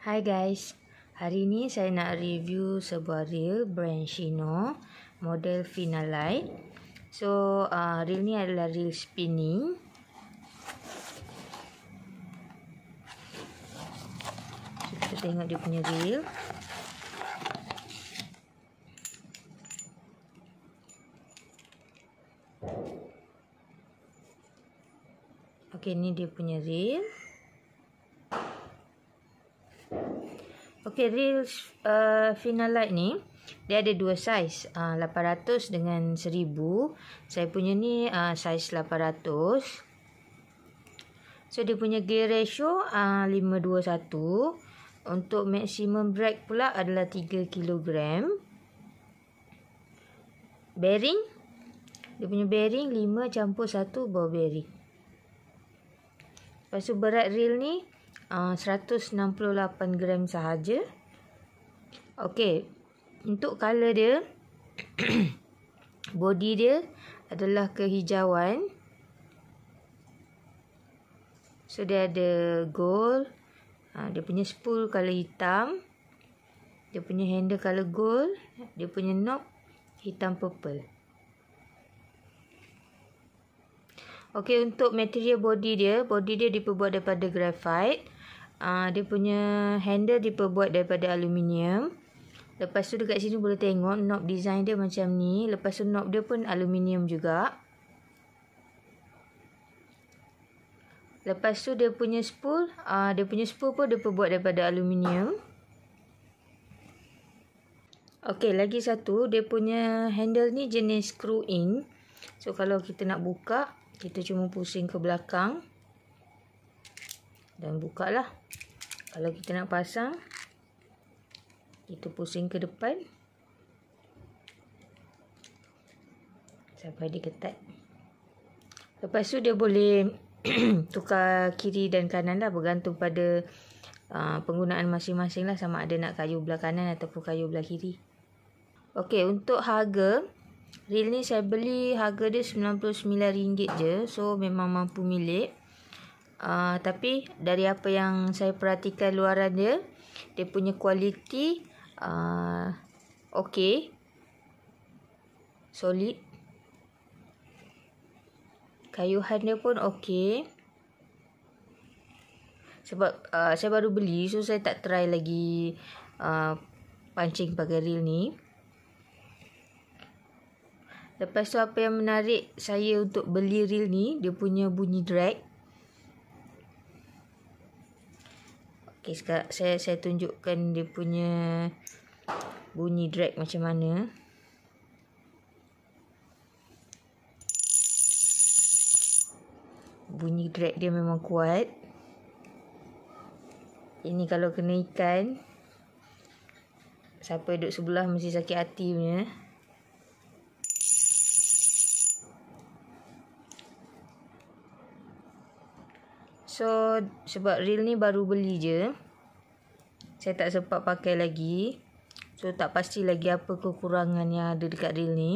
Hi guys, hari ini saya nak review sebuah reel brand Shino model Finalite. So uh, reel ni adalah reel spinning. So, kita tengok dia punya reel. Okay ni dia punya reel. Okey, reel uh, final light ni dia ada dua saiz, uh, 800 dengan 1000. Saya punya ni uh, saiz 800. So dia punya gear ratio uh, ah, 521. Untuk maximum break pula adalah 3 kg. Bearing dia punya bearing 5 campur 1 ball bearing. Pasal berat reel ni 168 ah, gram sahaja. Okey, untuk color dia body dia adalah kehijauan. So dia ada gold, ha, dia punya spool color hitam. Dia punya handle color gold, dia punya knob hitam purple. Okey, untuk material body dia, body dia diperbuat daripada graphite. Uh, dia punya handle diperbuat daripada aluminium. Lepas tu dekat sini boleh tengok knob design dia macam ni. Lepas tu knob dia pun aluminium juga. Lepas tu dia punya spool. Uh, dia punya spool pun dia perbuat daripada aluminium. Okay, lagi satu. Dia punya handle ni jenis screw-in. So, kalau kita nak buka, kita cuma pusing ke belakang dan buka lah kalau kita nak pasang kita pusing ke depan sampai dia ketat lepas tu dia boleh tukar kiri dan kanan lah bergantung pada uh, penggunaan masing-masing lah sama ada nak kayu belah kanan ataupun kayu belah kiri ok untuk harga real ni saya beli harga dia RM99 je so memang mampu milik uh, tapi dari apa yang saya perhatikan luaran dia dia punya kualiti uh, okey solid kayuhan dia pun okey sebab uh, saya baru beli so saya tak try lagi uh, pancing pagar reel ni Lepas tu apa yang menarik saya untuk beli reel ni, dia punya bunyi drag. Okey, sekarang saya saya tunjukkan dia punya bunyi drag macam mana. Bunyi drag dia memang kuat. Ini kalau kena ikan siapa duduk sebelah mesti sakit hati punya. So sebab reel ni baru beli je Saya tak sempat pakai lagi So tak pasti lagi apa kekurangan yang ada dekat reel ni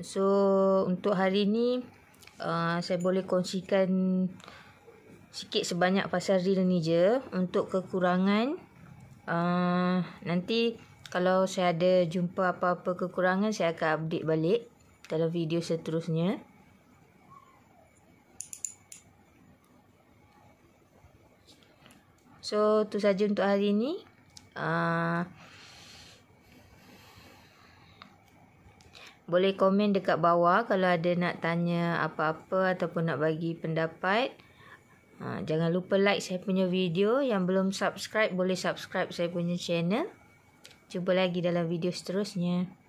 So untuk hari ni uh, Saya boleh kongsikan Sikit sebanyak pasal reel ni je Untuk kekurangan uh, Nanti kalau saya ada jumpa apa-apa kekurangan Saya akan update balik dalam video seterusnya So tu saja untuk hari ni. Uh, boleh komen dekat bawah kalau ada nak tanya apa-apa ataupun nak bagi pendapat. Uh, jangan lupa like saya punya video. Yang belum subscribe boleh subscribe saya punya channel. Cuba lagi dalam video seterusnya.